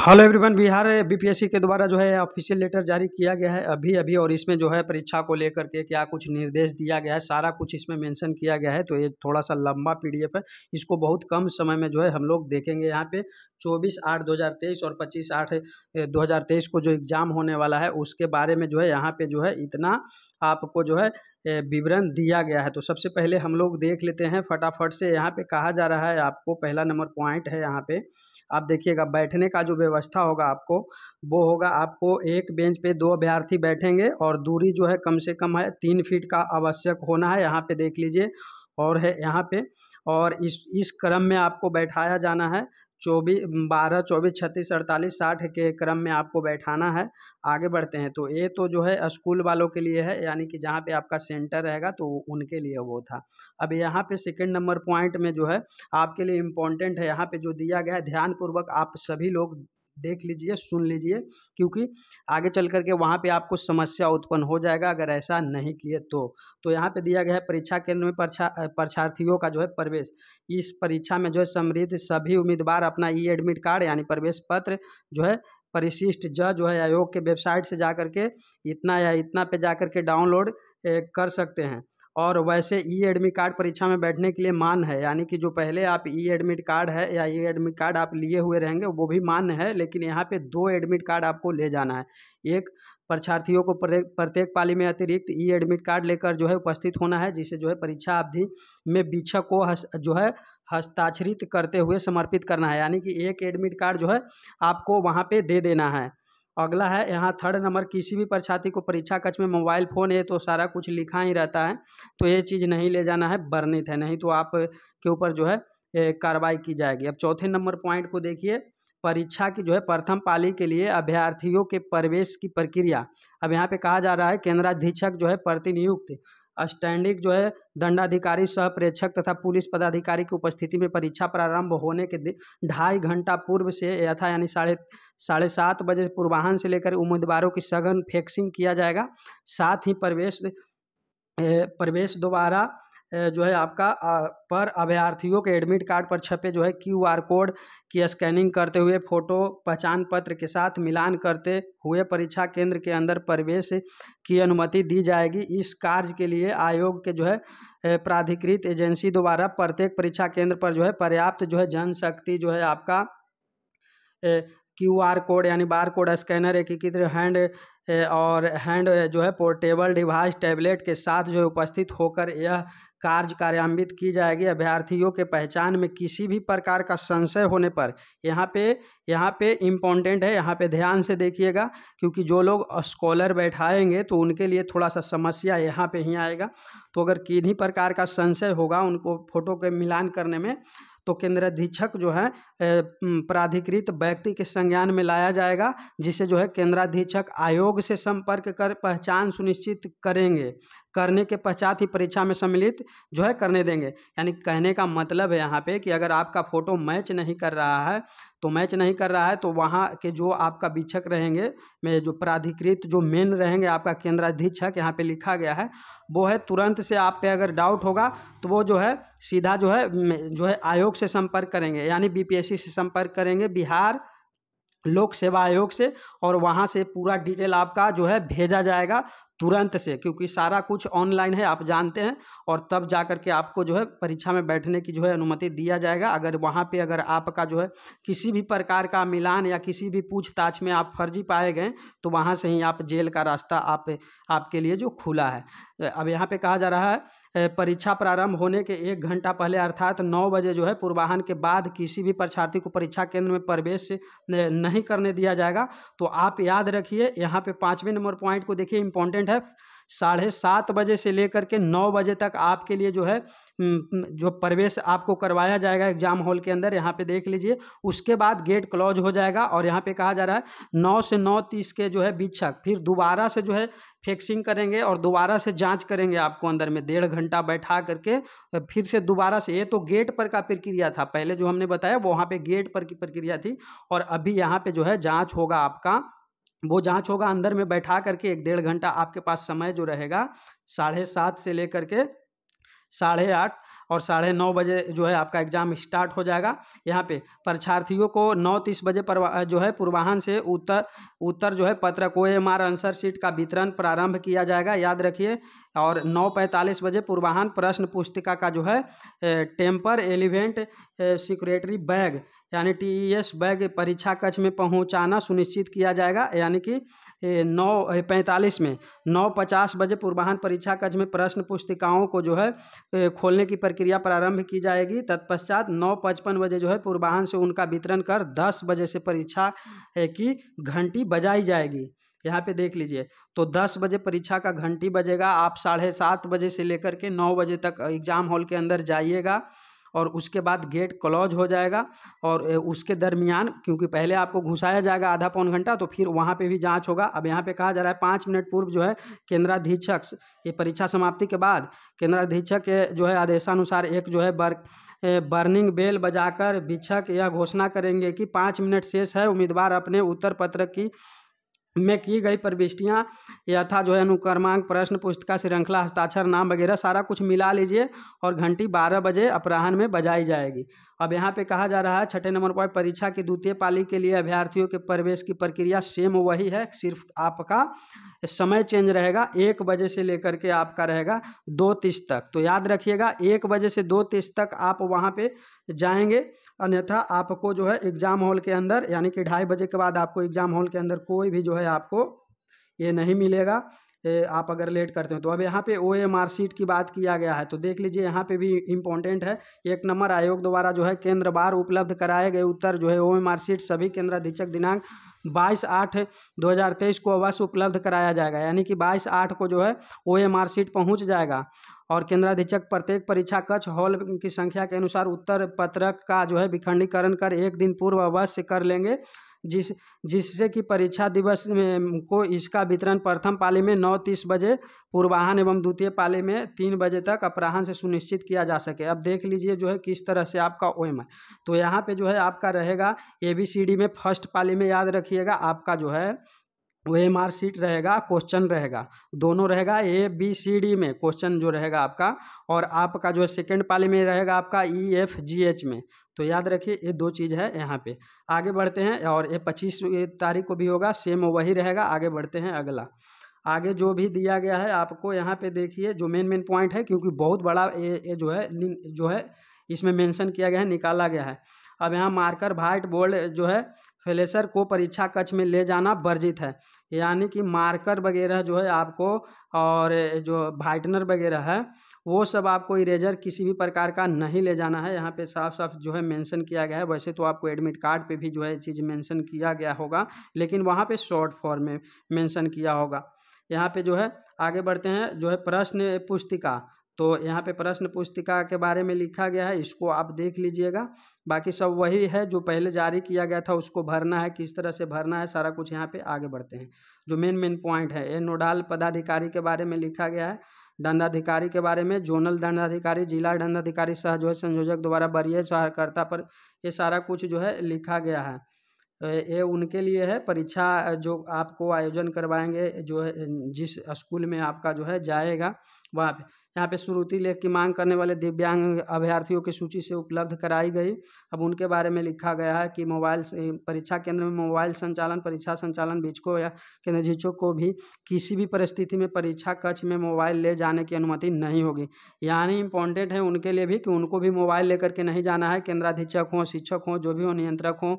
hello everyone Bihar BPSC के द्वारा जो है ऑफिशियल लेटर जारी किया गया है अभी अभी और इसमें जो है परीक्षा को लेकर के क्या कुछ निर्देश दिया गया है सारा कुछ इसमें मेंशन किया गया है तो ये थोड़ा सा लंबा पीडीएफ है इसको बहुत कम समय में जो है हम लोग देखेंगे यहाँ पे 24 आठ 2023 और 25 आठ 2023 को जो एग्ज़ाम होने वाला है उसके बारे में जो है यहाँ पे जो है इतना आपको जो है विवरण दिया गया है तो सबसे पहले हम लोग देख लेते हैं फटाफट से यहाँ पे कहा जा रहा है आपको पहला नंबर पॉइंट है यहाँ पे आप देखिएगा बैठने का जो व्यवस्था होगा आपको वो होगा आपको एक बेंच पे दो अभ्यार्थी बैठेंगे और दूरी जो है कम से कम है तीन फीट का आवश्यक होना है यहाँ पे देख लीजिए और है यहाँ पे और इस इस क्रम में आपको बैठाया जाना है चौबीस बारह चौबीस छत्तीस अड़तालीस साठ के क्रम में आपको बैठाना है आगे बढ़ते हैं तो ये तो जो है स्कूल वालों के लिए है यानी कि जहाँ पे आपका सेंटर रहेगा तो उनके लिए वो था अब यहाँ पे सेकंड नंबर पॉइंट में जो है आपके लिए इम्पोर्टेंट है यहाँ पे जो दिया गया है ध्यानपूर्वक आप सभी लोग देख लीजिए सुन लीजिए क्योंकि आगे चल कर के वहाँ पे आपको समस्या उत्पन्न हो जाएगा अगर ऐसा नहीं किए तो तो यहाँ पे दिया गया है परीक्षा केंद्र में परीक्षा परीक्षार्थियों का जो है प्रवेश इस परीक्षा में जो है समृद्ध सभी उम्मीदवार अपना ई एडमिट कार्ड यानी प्रवेश पत्र जो है परिशिष्ट जज जो है आयोग के वेबसाइट से जा करके इतना या इतना पे जा करके डाउनलोड कर सकते हैं और वैसे ई एडमिट कार्ड परीक्षा में बैठने के लिए मान है यानी कि जो पहले आप ई एडमिट कार्ड है या ई एडमिट कार्ड आप लिए हुए रहेंगे वो भी मान है लेकिन यहाँ पे दो एडमिट कार्ड आपको ले जाना है एक परीक्षार्थियों को प्रत्येक पाली में अतिरिक्त ई एडमिट कार्ड लेकर जो है उपस्थित होना है जिसे जो है परीक्षा अवधि में बीक्षक को जो है हस्ताक्षरित करते हुए समर्पित करना है यानी कि एक एडमिट कार्ड जो है आपको वहाँ पे दे देना है अगला है यहाँ थर्ड नंबर किसी भी परीक्षार्थी को परीक्षा कक्ष में मोबाइल फ़ोन है तो सारा कुछ लिखा ही रहता है तो ये चीज़ नहीं ले जाना है वर्णित है नहीं तो आप के ऊपर जो है कार्रवाई की जाएगी अब चौथे नंबर पॉइंट को देखिए परीक्षा की जो है प्रथम पाली के लिए अभ्यर्थियों के प्रवेश की प्रक्रिया अब यहाँ पे कहा जा रहा है केंद्राधीक्षक जो है प्रतिनियुक्त स्टैंडिंग जो है दंडाधिकारी सह प्रेक्षक तथा पुलिस पदाधिकारी की उपस्थिति में परीक्षा प्रारंभ होने के ढाई घंटा पूर्व से यथा यानी साढ़े साढ़े सात बजे पूर्वाहन से लेकर उम्मीदवारों की सघन फेक्सिंग किया जाएगा साथ ही प्रवेश प्रवेश दोबारा जो है आपका पर अभ्यार्थियों के एडमिट कार्ड पर छपे जो है क्यू आर कोड की स्कैनिंग करते हुए फोटो पहचान पत्र के साथ मिलान करते हुए परीक्षा केंद्र के अंदर प्रवेश की अनुमति दी जाएगी इस कार्य के लिए आयोग के जो है प्राधिकृत एजेंसी द्वारा प्रत्येक परीक्षा केंद्र पर जो है पर्याप्त जो है जनशक्ति जो है आपका क्यू आर कोड यानी बार कोड स्कैनर एकीकृत हैंड और हैंड जो है पोर्टेबल डिवाइस टैबलेट के साथ जो उपस्थित होकर यह कार्य कार्यान्वित की जाएगी अभ्यर्थियों के पहचान में किसी भी प्रकार का संशय होने पर यहाँ पे यहाँ पे इम्पोर्टेंट है यहाँ पे ध्यान से देखिएगा क्योंकि जो लोग स्कॉलर बैठाएंगे तो उनके लिए थोड़ा सा समस्या यहाँ पे ही आएगा तो अगर किन्हीं प्रकार का संशय होगा उनको फोटो के मिलान करने में तो केंद्र अधीक्षक जो है प्राधिकृत व्यक्ति के संज्ञान में लाया जाएगा जिसे जो है केंद्राधीक्षक आयोग से संपर्क कर पहचान सुनिश्चित करेंगे करने के पश्चात ही परीक्षा में सम्मिलित जो है करने देंगे यानी कहने का मतलब है यहाँ पे कि अगर आपका फ़ोटो मैच नहीं कर रहा है तो मैच नहीं कर रहा है तो वहाँ के जो आपका बीक्षक रहेंगे में जो प्राधिकृत जो मेन रहेंगे आपका केंद्राधीक्षक यहाँ पे लिखा गया है वो है तुरंत से आप पे अगर डाउट होगा तो वो जो है सीधा जो है जो है आयोग से संपर्क करेंगे यानी बी से संपर्क करेंगे बिहार लोक सेवा आयोग से और वहाँ से पूरा डिटेल आपका जो है भेजा जाएगा तुरंत से क्योंकि सारा कुछ ऑनलाइन है आप जानते हैं और तब जा कर के आपको जो है परीक्षा में बैठने की जो है अनुमति दिया जाएगा अगर वहाँ पे अगर आपका जो है किसी भी प्रकार का मिलान या किसी भी पूछताछ में आप फर्जी पाए गए तो वहाँ से ही आप जेल का रास्ता आप आपके लिए जो खुला है अब यहाँ पर कहा जा रहा है परीक्षा प्रारंभ होने के एक घंटा पहले अर्थात नौ बजे जो है पूर्वाहन के बाद किसी भी परीक्षार्थी को परीक्षा केंद्र में प्रवेश नहीं करने दिया जाएगा तो आप याद रखिए यहाँ पे पाँचवें नंबर पॉइंट को देखिए इम्पोर्टेंट है साढ़े सात बजे से लेकर के नौ बजे तक आपके लिए जो है जो प्रवेश आपको करवाया जाएगा एग्जाम हॉल के अंदर यहाँ पे देख लीजिए उसके बाद गेट क्लोज हो जाएगा और यहाँ पे कहा जा रहा है नौ से नौ तीस के जो है बीचक फिर दोबारा से जो है फिक्सिंग करेंगे और दोबारा से जांच करेंगे आपको अंदर में डेढ़ घंटा बैठा करके फिर से दोबारा से ये तो गेट पर का प्रक्रिया था पहले जो हमने बताया वहाँ पर गेट पर की प्रक्रिया थी और अभी यहाँ पर जो है जाँच होगा आपका वो जांच होगा अंदर में बैठा करके एक डेढ़ घंटा आपके पास समय जो रहेगा साढ़े सात से लेकर के साढ़े आठ और साढ़े नौ बजे जो है आपका एग्ज़ाम स्टार्ट हो जाएगा यहाँ पे परीक्षार्थियों को नौ तीस बजे पर जो है पूर्वाहन से उत्तर उत्तर जो है पत्र को एम आर आंसर शीट का वितरण प्रारंभ किया जाएगा याद रखिए और नौ पैंतालीस बजे पूर्वाहन प्रश्न पुस्तिका का जो है टेम्पर एलिवेंट सिक्योरेटरी बैग यानी टी ई एस बैग परीक्षा कक्ष में पहुंचाना सुनिश्चित किया जाएगा यानी कि नौ पैंतालीस में नौ पचास बजे पूर्वाहन परीक्षा कक्ष में प्रश्न पुस्तिकाओं को जो है खोलने की प्रक्रिया प्रारंभ की जाएगी तत्पश्चात नौ पचपन बजे जो है पूर्वाहन से उनका वितरण कर दस बजे से परीक्षा की घंटी बजाई जाएगी यहाँ पे देख लीजिए तो दस बजे परीक्षा का घंटी बजेगा आप साढ़े सात बजे से लेकर के नौ बजे तक एग्ज़ाम हॉल के अंदर जाइएगा और उसके बाद गेट क्लोज हो जाएगा और उसके दरमियान क्योंकि पहले आपको घुसाया जाएगा आधा पौन घंटा तो फिर वहाँ पर भी जाँच होगा अब यहाँ पर कहा जा रहा है पाँच मिनट पूर्व जो है केंद्राधीक्षक ये परीक्षा समाप्ति के बाद केंद्राधीक्षक के जो है आदेशानुसार एक जो है बर्क बर्निंग बेल बजाकर कर यह घोषणा करेंगे कि पाँच मिनट शेष है उम्मीदवार अपने उत्तर पत्र की में की गई प्रविष्टियाँ यथा जो है अनुक्रमांक प्रश्न पुस्तिका श्रृंखला हस्ताक्षर नाम वगैरह सारा कुछ मिला लीजिए और घंटी बारह बजे अपराहन में बजाई जाएगी अब यहाँ पे कहा जा रहा है छठे नंबर पर परीक्षा की द्वितीय पाली के लिए अभ्यर्थियों के प्रवेश की प्रक्रिया सेम वही है सिर्फ आपका समय चेंज रहेगा एक बजे से लेकर के आपका रहेगा दो तीस तक तो याद रखिएगा एक बजे से दो तीस तक आप वहाँ पर जाएंगे अन्यथा आपको जो है एग्ज़ाम हॉल के अंदर यानी कि ढाई बजे के बाद आपको एग्ज़ाम हॉल के अंदर कोई भी जो है आपको ये नहीं मिलेगा ए, आप अगर लेट करते हो तो अब यहाँ पे ओ एम आर सीट की बात किया गया है तो देख लीजिए यहाँ पे भी इम्पोर्टेंट है एक नंबर आयोग द्वारा जो है केंद्र बार उपलब्ध कराए गए उत्तर जो है ओ एम आर सीट सभी केंद्राधीक्षक दिनांक बाईस आठ दो हज़ार तेईस को अवश्य उपलब्ध कराया जाएगा यानी कि बाईस आठ को जो है ओ एम आर सीट पहुँच जाएगा और केंद्राधीक्षक प्रत्येक परीक्षा कक्ष हॉल की संख्या के अनुसार उत्तर पत्रक का जो है विखंडीकरण कर एक दिन पूर्व अवश्य कर लेंगे जिस जिससे कि परीक्षा दिवस में को इसका वितरण प्रथम पाली में नौ तीस बजे पूर्वाहन एवं द्वितीय पाली में तीन बजे तक अपराहन से सुनिश्चित किया जा सके अब देख लीजिए जो है किस तरह से आपका ओएम है तो यहाँ पे जो है आपका रहेगा ए बी सी डी में फर्स्ट पाली में याद रखिएगा आपका जो है ओ एम आर सीट रहेगा क्वेश्चन रहेगा दोनों रहेगा ए बी सी डी में क्वेश्चन जो रहेगा आपका और आपका जो है सेकेंड पाली में रहेगा आपका ई एफ जी एच में तो याद रखिए ये दो चीज़ है यहाँ पे आगे बढ़ते हैं और ये पच्चीस तारीख को भी होगा सेम वही रहेगा आगे बढ़ते हैं अगला आगे जो भी दिया गया है आपको यहाँ पे देखिए जो मेन मेन पॉइंट है क्योंकि बहुत बड़ा ये, ये जो है जो है इसमें मेंशन किया गया है निकाला गया है अब यहाँ मार्कर वाइट बोर्ड जो है फ्लेसर को परीक्षा कक्ष में ले जाना वर्जित है यानी कि मार्कर वगैरह जो है आपको और जो वाइटनर वगैरह है वो सब आपको इरेजर किसी भी प्रकार का नहीं ले जाना है यहाँ पे साफ साफ जो है मेंशन किया गया है वैसे तो आपको एडमिट कार्ड पे भी जो है चीज़ मेंशन किया गया होगा लेकिन वहाँ पे शॉर्ट फॉर्म में मेंशन किया होगा यहाँ पे जो है आगे बढ़ते हैं जो है प्रश्न पुस्तिका तो यहाँ पे प्रश्न पुस्तिका के बारे में लिखा गया है इसको आप देख लीजिएगा बाकी सब वही है जो पहले जारी किया गया था उसको भरना है किस तरह से भरना है सारा कुछ यहाँ पे आगे बढ़ते हैं जो मेन मेन पॉइंट है ए नोडाल पदाधिकारी के बारे में लिखा गया है दंडाधिकारी के बारे में जोनल दंडाधिकारी जिला दंडाधिकारी सह जो है संयोजक द्वारा वरीय सहायकर्ता पर ये सारा कुछ जो है लिखा गया है ये उनके लिए है परीक्षा जो आपको आयोजन करवाएंगे जो है जिस स्कूल में आपका जो है जाएगा वहाँ पे यहाँ पे श्रुति लेख की मांग करने वाले दिव्यांग अभ्यर्थियों की सूची से उपलब्ध कराई गई अब उनके बारे में लिखा गया है कि मोबाइल परीक्षा केंद्र में मोबाइल संचालन परीक्षा संचालन को या केंद्र को भी किसी भी परिस्थिति में परीक्षा कक्ष में मोबाइल ले जाने की अनुमति नहीं होगी यानी इंपॉर्टेंट है उनके लिए भी कि उनको भी मोबाइल लेकर के नहीं जाना है केंद्राधीक्षक हों शिक्षक हों जो भी हो नियंत्रक हों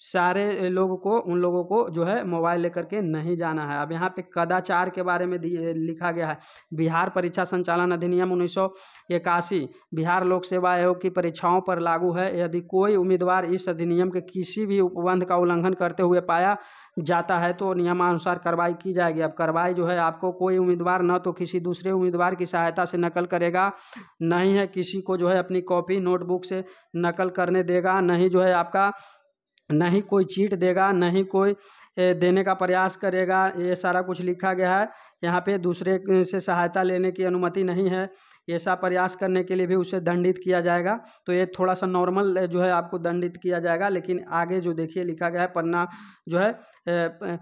सारे लोगों को उन लोगों को जो है मोबाइल लेकर के नहीं जाना है अब यहाँ पे कदाचार के बारे में लिखा गया है बिहार परीक्षा संचालन अधिनियम उन्नीस इक्यासी बिहार लोक सेवा आयोग की परीक्षाओं पर लागू है यदि कोई उम्मीदवार इस अधिनियम के किसी भी उपबंध का उल्लंघन करते हुए पाया जाता है तो नियमानुसार कार्रवाई की जाएगी अब कार्रवाई जो है आपको कोई उम्मीदवार न तो किसी दूसरे उम्मीदवार की सहायता से नकल करेगा नहीं है किसी को जो है अपनी कॉपी नोटबुक से नकल करने देगा नहीं जो है आपका न ही कोई चीट देगा न ही कोई देने का प्रयास करेगा ये सारा कुछ लिखा गया है यहाँ पे दूसरे से सहायता लेने की अनुमति नहीं है ऐसा प्रयास करने के लिए भी उसे दंडित किया जाएगा तो ये थोड़ा सा नॉर्मल जो है आपको दंडित किया जाएगा लेकिन आगे जो देखिए लिखा गया है पन्ना जो है ए,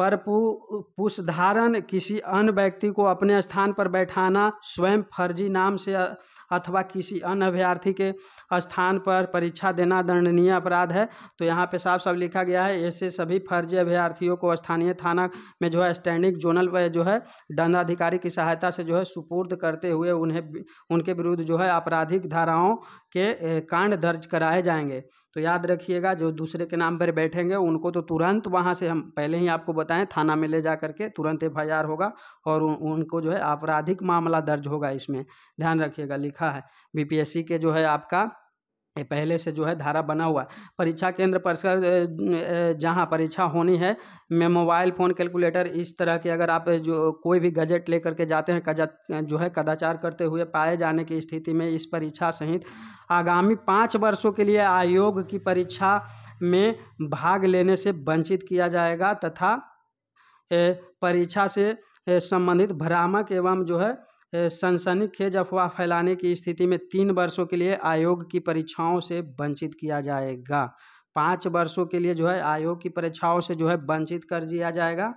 पर पुष धारण किसी अन्य व्यक्ति को अपने स्थान पर बैठाना स्वयं फर्जी नाम से अथवा किसी अन्य अभ्यार्थी के स्थान पर परीक्षा देना दंडनीय अपराध है तो यहाँ पे साफ साफ लिखा गया है ऐसे सभी फर्जी अभ्यार्थियों को स्थानीय थाना में जो है स्टैंडिंग जोनल जो है दंडाधिकारी की सहायता से जो है सुपुर्द करते हुए उन्हें उनके विरुद्ध जो है आपराधिक धाराओं के कांड दर्ज कराए जाएंगे तो याद रखिएगा जो दूसरे के नाम पर बैठेंगे उनको तो तुरंत वहाँ से हम पहले ही आपको बताएं थाना में ले जा करके तुरंत एफ होगा और उनको जो है आपराधिक मामला दर्ज होगा इसमें ध्यान रखिएगा लिखा है बीपीएससी के जो है आपका पहले से जो है धारा बना हुआ परीक्षा केंद्र परिसर जहाँ परीक्षा होनी है में मोबाइल फ़ोन कैलकुलेटर इस तरह के अगर आप जो कोई भी गजट लेकर के जाते हैं कजा जो है कदाचार करते हुए पाए जाने की स्थिति में इस परीक्षा सहित आगामी पाँच वर्षों के लिए आयोग की परीक्षा में भाग लेने से वंचित किया जाएगा तथा परीक्षा से संबंधित भ्रामक एवं जो है सनसनीखेज अफवाह फैलाने की स्थिति में तीन वर्षों के लिए आयोग की परीक्षाओं से वंचित किया जाएगा पाँच वर्षों के लिए जो है आयोग की परीक्षाओं से जो है वंचित कर दिया जाएगा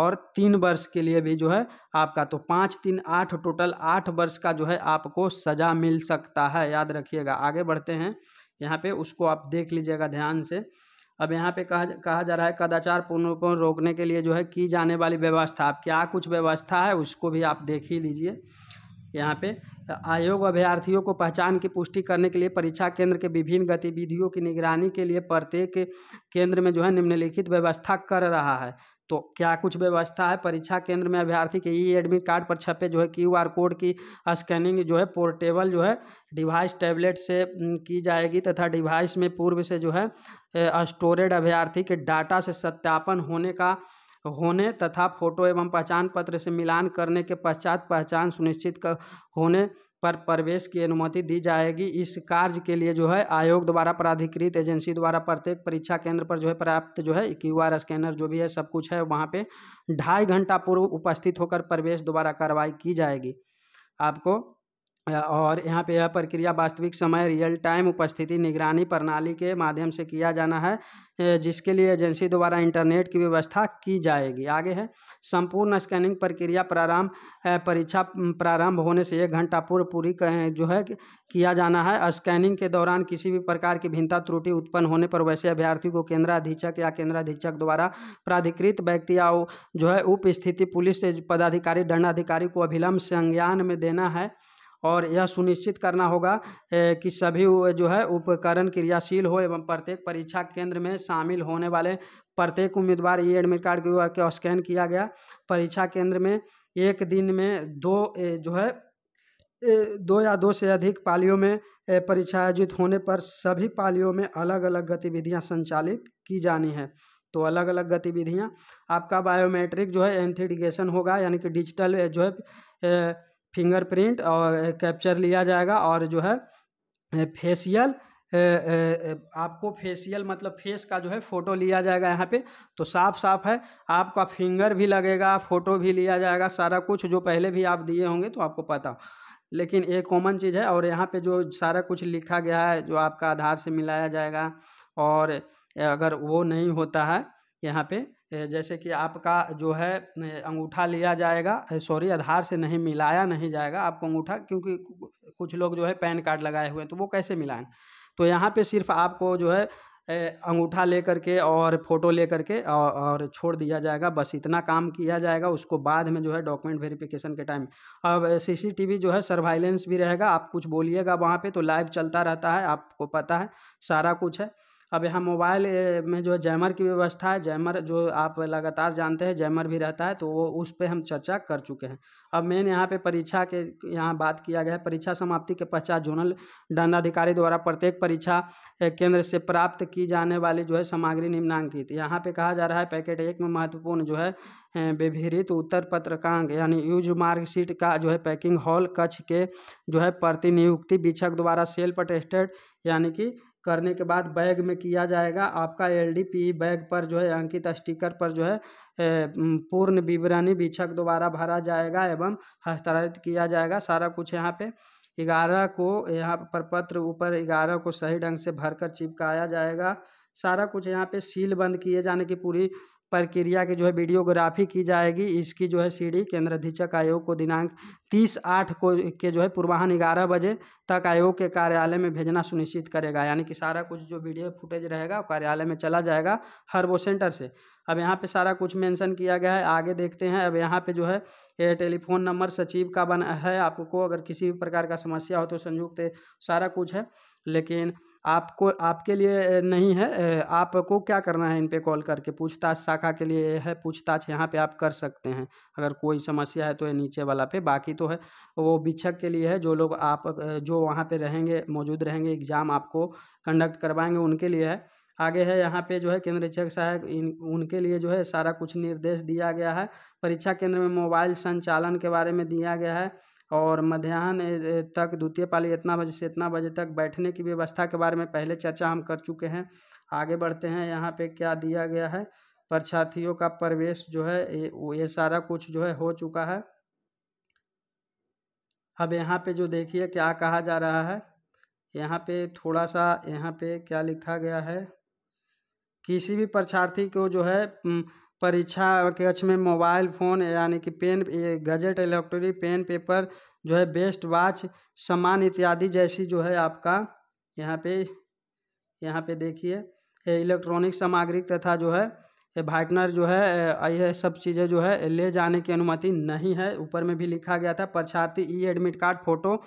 और तीन वर्ष के लिए भी जो है आपका तो पाँच तीन आठ टोटल आठ वर्ष का जो है आपको सज़ा मिल सकता है याद रखिएगा आगे बढ़ते हैं यहाँ पे उसको आप देख लीजिएगा ध्यान से अब यहाँ पे कहा कहा जा रहा है कदाचार पुनरूपण रोकने के लिए जो है की जाने वाली व्यवस्था आप क्या कुछ व्यवस्था है उसको भी आप देख ही लीजिए यहाँ पे आयोग अभ्यर्थियों को पहचान की पुष्टि करने के लिए परीक्षा केंद्र के विभिन्न गतिविधियों की निगरानी के लिए प्रत्येक केंद्र में जो है निम्नलिखित व्यवस्था कर रहा है तो क्या कुछ व्यवस्था है परीक्षा केंद्र में अभ्यर्थी के ई एडमिट कार्ड पर छपे जो है क्यू आर कोड की स्कैनिंग जो है पोर्टेबल जो है डिवाइस टैबलेट से की जाएगी तथा डिवाइस में पूर्व से जो है स्टोरेड अभ्यर्थी के डाटा से सत्यापन होने का होने तथा फोटो एवं पहचान पत्र से मिलान करने के पश्चात पहचान सुनिश्चित होने पर प्रवेश की अनुमति दी जाएगी इस कार्य के लिए जो है आयोग द्वारा प्राधिकृत एजेंसी द्वारा प्रत्येक परीक्षा केंद्र पर जो है पर्याप्त जो है क्यू आर स्कैनर जो भी है सब कुछ है वहाँ पर ढाई घंटा पूर्व उपस्थित होकर प्रवेश द्वारा कार्रवाई की जाएगी आपको और यहाँ पे यह प्रक्रिया वास्तविक समय रियल टाइम उपस्थिति निगरानी प्रणाली के माध्यम से किया जाना है जिसके लिए एजेंसी द्वारा इंटरनेट की व्यवस्था की जाएगी आगे है संपूर्ण स्कैनिंग प्रक्रिया प्रारंभ परीक्षा प्रारंभ होने से एक घंटा पूर्व पूरी जो है किया जाना है स्कैनिंग के दौरान किसी भी प्रकार की भिन्नता त्रुटि उत्पन्न होने पर वैसे अभ्यर्थी को केंद्राधीक्षक या केंद्राधीक्षक द्वारा प्राधिकृत व्यक्ति या जो है उप पुलिस पदाधिकारी दंडाधिकारी को अभिलंब संज्ञान में देना है और यह सुनिश्चित करना होगा कि सभी जो है उपकरण क्रियाशील हो एवं प्रत्येक परीक्षा केंद्र में शामिल होने वाले प्रत्येक उम्मीदवार ई एडमिट कार्ड क्यू के स्कैन किया गया परीक्षा केंद्र में एक दिन में दो जो है दो या दो से अधिक पालियों में परीक्षा आयोजित होने पर सभी पालियों में अलग अलग गतिविधियां संचालित की जानी है तो अलग अलग गतिविधियाँ आपका बायोमेट्रिक जो है एंथीडिगेशन होगा यानी कि डिजिटल जो है फिंगरप्रिंट और कैप्चर लिया जाएगा और जो है फेसियल आपको फेसियल मतलब फेस का जो है फ़ोटो लिया जाएगा यहाँ पे तो साफ साफ है आपका फिंगर भी लगेगा फ़ोटो भी लिया जाएगा सारा कुछ जो पहले भी आप दिए होंगे तो आपको पता लेकिन ये कॉमन चीज़ है और यहाँ पे जो सारा कुछ लिखा गया है जो आपका आधार से मिलाया जाएगा और अगर वो नहीं होता है यहाँ पे जैसे कि आपका जो है अंगूठा लिया जाएगा सॉरी आधार से नहीं मिलाया नहीं जाएगा आपको अंगूठा क्योंकि कुछ लोग जो है पैन कार्ड लगाए हुए हैं तो वो कैसे मिलाएं तो यहाँ पे सिर्फ आपको जो है अंगूठा ले करके और फ़ोटो ले के और, और छोड़ दिया जाएगा बस इतना काम किया जाएगा उसको बाद में जो है डॉक्यूमेंट वेरिफिकेशन के टाइम अब सीसीटीवी जो है सर्वाइलेंस भी रहेगा आप कुछ बोलिएगा वहाँ पे तो लाइव चलता रहता है आपको पता है सारा कुछ है अब यहाँ मोबाइल में जो जैमर की व्यवस्था है जैमर जो आप लगातार जानते हैं जैमर भी रहता है तो वो उस पर हम चर्चा कर चुके हैं अब मेन यहाँ पे परीक्षा के यहाँ बात किया गया है परीक्षा समाप्ति के पश्चात जोनल दंडाधिकारी द्वारा प्रत्येक परीक्षा केंद्र से प्राप्त की जाने वाली जो है सामग्री निम्नांकित यहाँ पर कहा जा रहा है पैकेट एक में महत्वपूर्ण जो है विभिरित उत्तर पत्रकांक यानी यूज मार्कशीट का जो है पैकिंग हॉल कच्छ के जो है प्रतिनियुक्ति विक्षक द्वारा सेल्फ अटेस्टेड यानी कि करने के बाद बैग में किया जाएगा आपका एल डी पी बैग पर जो है अंकित स्टिकर पर जो है पूर्ण विवरणी बीछक द्वारा भरा जाएगा एवं हस्तांतरित किया जाएगा सारा कुछ यहाँ पे ग्यारह को यहाँ पर पत्र ऊपर ग्यारह को सही ढंग से भरकर चिपकाया जाएगा सारा कुछ यहाँ पे सील बंद किए जाने की पूरी प्रक्रिया की जो है वीडियोग्राफी की जाएगी इसकी जो है सीढ़ी केंद्र अधीक्षक आयोग को दिनांक तीस आठ को के जो है पूर्वाहन ग्यारह बजे तक आयोग के कार्यालय में भेजना सुनिश्चित करेगा यानी कि सारा कुछ जो वीडियो फुटेज रहेगा कार्यालय में चला जाएगा हर वो सेंटर से अब यहाँ पे सारा कुछ मेंशन किया गया है आगे देखते हैं अब यहाँ पे जो है ये टेलीफोन नंबर सचिव का बना है आपको अगर किसी भी प्रकार का समस्या हो तो संयुक्त सारा कुछ है लेकिन आपको आपके लिए नहीं है आपको क्या करना है इन पे कॉल करके पूछताछ शाखा के लिए है पूछताछ यहाँ पे आप कर सकते हैं अगर कोई समस्या है तो ये नीचे वाला पे बाकी तो है वो बिछक के लिए है जो लोग आप जो वहाँ पे रहेंगे मौजूद रहेंगे एग्ज़ाम आपको कंडक्ट करवाएंगे उनके लिए है आगे है यहाँ पे जो है केंद्र शिक्षक सहायक इन उनके लिए जो है सारा कुछ निर्देश दिया गया है परीक्षा केंद्र में मोबाइल संचालन के बारे में दिया गया है और मध्यान्ह तक द्वितीय पाली इतना बजे से इतना बजे तक बैठने की व्यवस्था के बारे में पहले चर्चा हम कर चुके हैं आगे बढ़ते हैं यहाँ पे क्या दिया गया है परीक्षार्थियों का प्रवेश जो है ये सारा कुछ जो है हो चुका है अब यहाँ पे जो देखिए क्या कहा जा रहा है यहाँ पे थोड़ा सा यहाँ पे क्या लिखा गया है किसी भी परीक्षार्थी को जो है परीक्षा कक्ष में मोबाइल फ़ोन यानी कि पेन ये गजट इलेक्ट्रॉनिक पेन पेपर जो है बेस्ट वॉच सामान इत्यादि जैसी जो है आपका यहाँ पे यहाँ पे देखिए इलेक्ट्रॉनिक सामग्री तथा जो है भाइटनर जो है यह सब चीज़ें जो है ले जाने की अनुमति नहीं है ऊपर में भी लिखा गया था परीक्षार्थी e admit card photo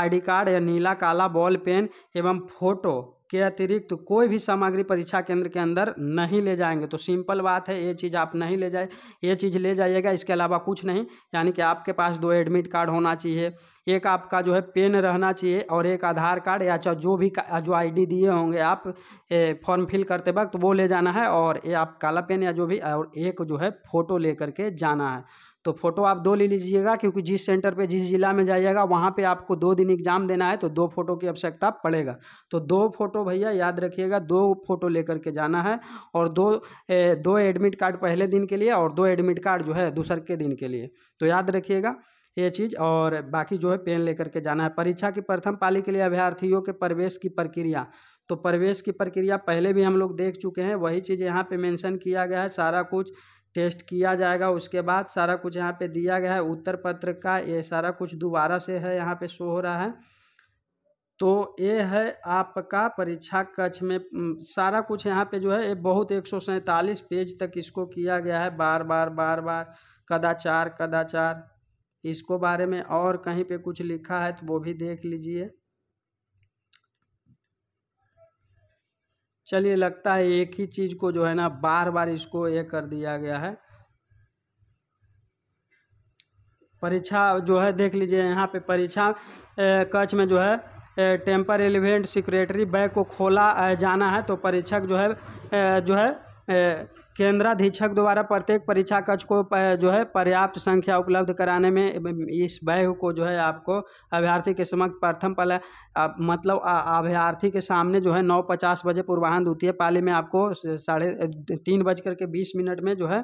ID card या नीला काला बॉल पेन एवं फोटो के अतिरिक्त कोई भी सामग्री परीक्षा केंद्र के अंदर नहीं ले जाएंगे तो सिंपल बात है ये चीज़ आप नहीं ले जाए ये चीज़ ले जाइएगा इसके अलावा कुछ नहीं यानी कि आपके पास दो एडमिट कार्ड होना चाहिए एक आपका जो है पेन रहना चाहिए और एक आधार कार्ड या चाहे जो भी जो आईडी दिए होंगे आप फॉर्म फिल करते वक्त वो ले जाना है और ये आप काला पेन या जो भी और एक जो है फ़ोटो ले करके जाना है तो फ़ोटो आप दो ले लीजिएगा क्योंकि जिस सेंटर पे जिस ज़िला में जाइएगा वहाँ पे आपको दो दिन एग्ज़ाम देना है तो दो फ़ोटो की आवश्यकता पड़ेगा तो दो फ़ोटो भैया याद रखिएगा दो फ़ोटो लेकर के जाना है और दो ए, दो एडमिट कार्ड पहले दिन के लिए और दो एडमिट कार्ड जो है दूसर के दिन के लिए तो याद रखिएगा ये चीज़ और बाकी जो है पेन लेकर के जाना है परीक्षा की प्रथम पाली के लिए अभ्यर्थियों के प्रवेश की प्रक्रिया तो प्रवेश की प्रक्रिया पहले भी हम लोग देख चुके हैं वही चीज़ यहाँ पे मेंशन किया गया है सारा कुछ टेस्ट किया जाएगा उसके बाद सारा कुछ यहाँ पे दिया गया है उत्तर पत्र का ये सारा कुछ दोबारा से है यहाँ पे शो हो रहा है तो ये है आपका परीक्षा कक्ष में सारा कुछ यहाँ पे जो है ये बहुत एक पेज तक इसको किया गया है बार बार बार बार कदाचार कदाचार इसको बारे में और कहीं पे कुछ लिखा है तो वो भी देख लीजिए चलिए लगता है एक ही चीज़ को जो है ना बार बार इसको ये कर दिया गया है परीक्षा जो है देख लीजिए यहाँ पे परीक्षा कच्छ में जो है टेम्पर एलिवेंट सिक्रेटरी बैग को खोला जाना है तो परीक्षक जो है जो है केंद्राधीक्षक द्वारा प्रत्येक परीक्षा कक्ष को जो है पर्याप्त संख्या उपलब्ध कराने में इस बैग को जो है आपको अभ्यर्थी के समक्ष प्रथम पहले मतलब अभ्यर्थी के सामने जो है नौ पचास बजे पूर्वाहन द्वितीय पाली में आपको साढ़े तीन बज करके बीस मिनट में जो है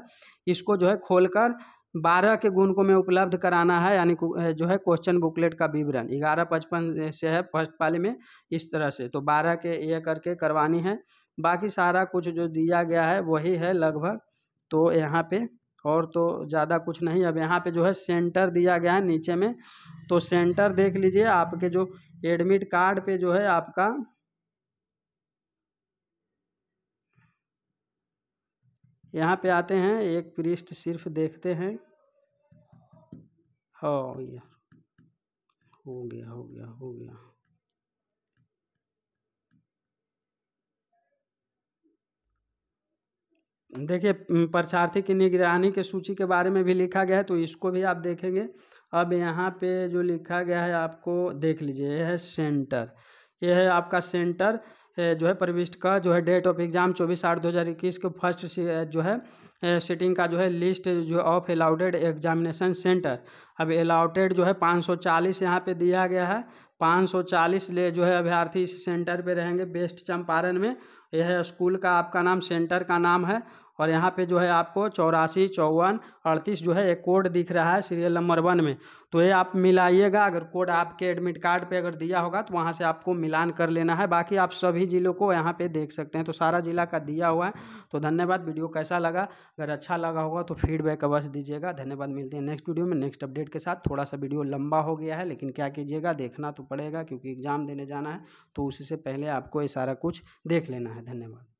इसको जो है खोलकर बारह के गुण को मैं उपलब्ध कराना है यानी जो है क्वेश्चन बुकलेट का विवरण ग्यारह पचपन से है फर्स्ट पाली में इस तरह से तो बारह के ये करके करवानी है बाकी सारा कुछ जो दिया गया है वही है लगभग तो यहाँ पे और तो ज़्यादा कुछ नहीं अब यहाँ पे जो है सेंटर दिया गया है नीचे में तो सेंटर देख लीजिए आपके जो एडमिट कार्ड पे जो है आपका यहाँ पे आते हैं एक पृष्ठ सिर्फ देखते हैं हो हाँ, हो गया हो गया हो गया देखिए परीक्षार्थी की निगरानी के सूची के बारे में भी लिखा गया है तो इसको भी आप देखेंगे अब यहाँ पे जो लिखा गया है आपको देख लीजिए यह है सेंटर यह है आपका सेंटर जो है प्रविष्ट का जो है डेट ऑफ एग्ज़ाम चौबीस आठ दो हज़ार इक्कीस के फर्स्ट जो है सिटिंग का जो है लिस्ट जो ऑफ अलाउडेड एग्जामिनेशन सेंटर अब अलाउटेड जो है पाँच सौ चालीस यहाँ पर दिया गया है पाँच सौ चालीस ले जो है अभ्यर्थी इस सेंटर पे रहेंगे बेस्ट चंपारण में यह स्कूल का आपका नाम सेंटर का नाम है और यहाँ पे जो है आपको चौरासी चौवन अड़तीस जो है एक कोड दिख रहा है सीरियल नंबर वन में तो ये आप मिलाइएगा अगर कोड आपके एडमिट कार्ड पे अगर दिया होगा तो वहाँ से आपको मिलान कर लेना है बाकी आप सभी ज़िलों को यहाँ पे देख सकते हैं तो सारा ज़िला का दिया हुआ है तो धन्यवाद वीडियो कैसा लगा अगर अच्छा लगा होगा तो फीडबैक अवश्य दीजिएगा धन्यवाद मिलते हैं नेक्स्ट वीडियो में नेक्स्ट अपडेट के साथ थोड़ा सा वीडियो लंबा हो गया है लेकिन क्या कीजिएगा देखना तो पड़ेगा क्योंकि एग्ज़ाम देने जाना है तो उसी से पहले आपको ये सारा कुछ देख लेना है धन्यवाद